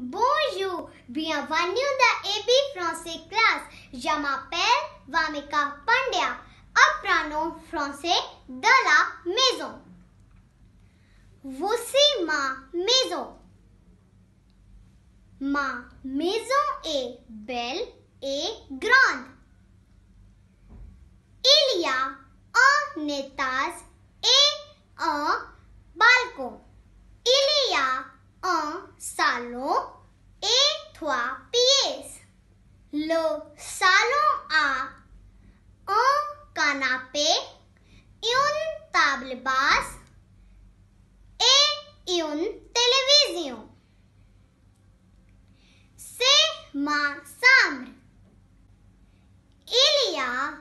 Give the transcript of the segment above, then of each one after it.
Bonjour, bienvenue the AB français class. Je m'appelle Vamika Pandya. Apprenons français de la maison. Voici ma maison. Ma maison est belle et grande. Il y a un étage et un salon et trois pièces. Le salon a un canapé, une table basse et une télévision. C'est ma chambre. Il y a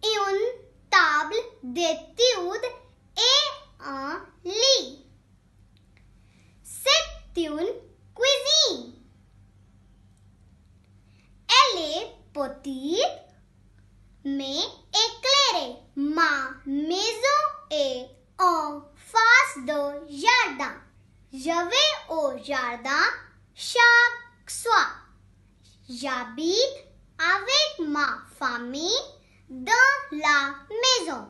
une table d'études tune cuisine. Elle est petite, mais éclairée. Ma maison est en face du jardin. Je vais au jardin chaque soir. J'habite avec ma famille dans la maison.